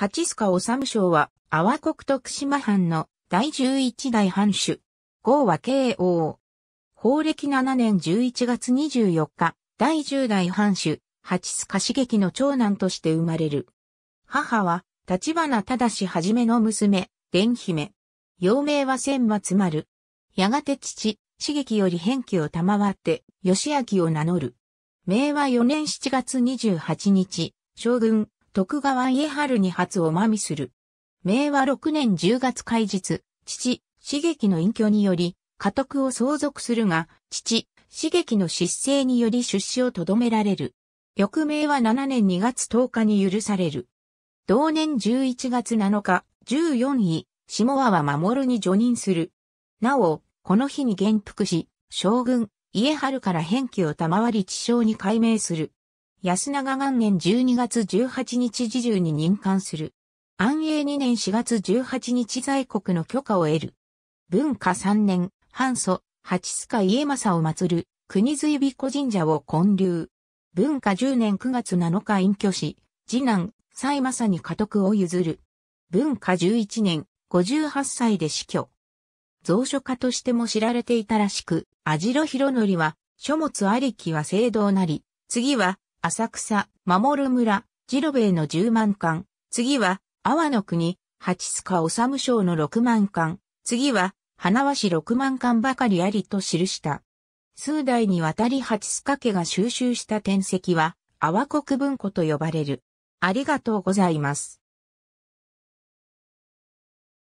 八須賀治賞は、阿波国徳島藩の第11代藩主。号は慶応。法暦7年11月24日、第10代藩主、八須賀茂樹の長男として生まれる。母は、立花忠はじめの娘、伝姫。幼名は千松丸。やがて父、茂樹より返記を賜って、義明を名乗る。明和4年7月28日、将軍、徳川家春に初おまみする。明和6年10月開日、父、茂樹の隠居により、家督を相続するが、父、茂樹の失勢により出資をとどめられる。翌明は7年2月10日に許される。同年11月7日、14位、下和は守に除任する。なお、この日に元服し、将軍、家春から返記を賜り地称に改名する。安永元年12月18日時中に任官する。安永2年4月18日在国の許可を得る。文化3年、半祖、八須賀家政を祀る、国随尾子神社を建立。文化10年9月7日隠居し、次男、西政に家督を譲る。文化11年、58歳で死去。蔵書家としても知られていたらしく、網代博則は、書物ありきは聖堂なり、次は浅草、守る村、ジロベイの十万巻、次は、阿波の国、八塚治賞の六万巻、次は、花輪市六万巻ばかりありと記した。数代にわたり八塚家が収集した天籍は、阿波国文庫と呼ばれる。ありがとうございます。